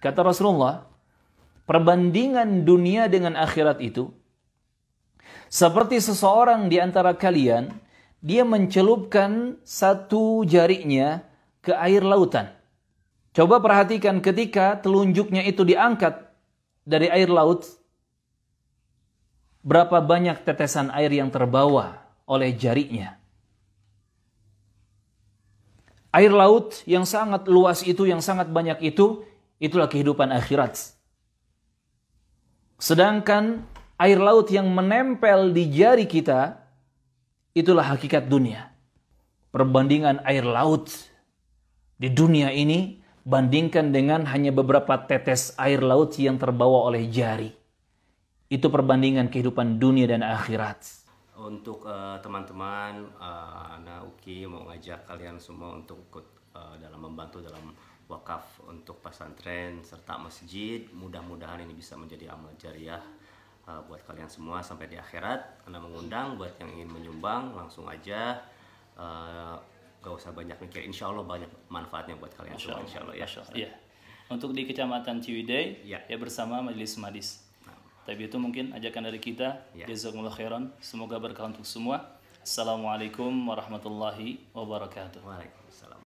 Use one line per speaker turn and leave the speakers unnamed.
Kata Rasulullah, perbandingan dunia dengan akhirat itu seperti seseorang di antara kalian dia mencelupkan satu jarinya ke air lautan. Coba perhatikan ketika telunjuknya itu diangkat dari air laut, berapa banyak tetesan air yang terbawa oleh jarinya. Air laut yang sangat luas itu, yang sangat banyak itu, Itulah kehidupan akhirat. Sedangkan air laut yang menempel di jari kita, itulah hakikat dunia. Perbandingan air laut di dunia ini bandingkan dengan hanya beberapa tetes air laut yang terbawa oleh jari. Itu perbandingan kehidupan dunia dan akhirat.
Untuk uh, teman-teman, uh, Ana Uki mau ngajak kalian semua untuk ikut uh, dalam membantu dalam wakaf untuk pesantren serta masjid. Mudah-mudahan ini bisa menjadi amal jariah uh, buat kalian semua sampai di akhirat. Anda mengundang buat yang ingin menyumbang langsung aja. Uh, gak usah banyak mikir. Insya Allah banyak manfaatnya buat kalian semua. Insya Allah ya. Masya iya.
Untuk di Kecamatan Ciwidey ya. ya bersama Majelis Madis. Nah. Tapi itu mungkin ajakan dari kita. Ya. khairan. Semoga berkah untuk semua. Assalamualaikum warahmatullahi wabarakatuh. Waalaikumsalam.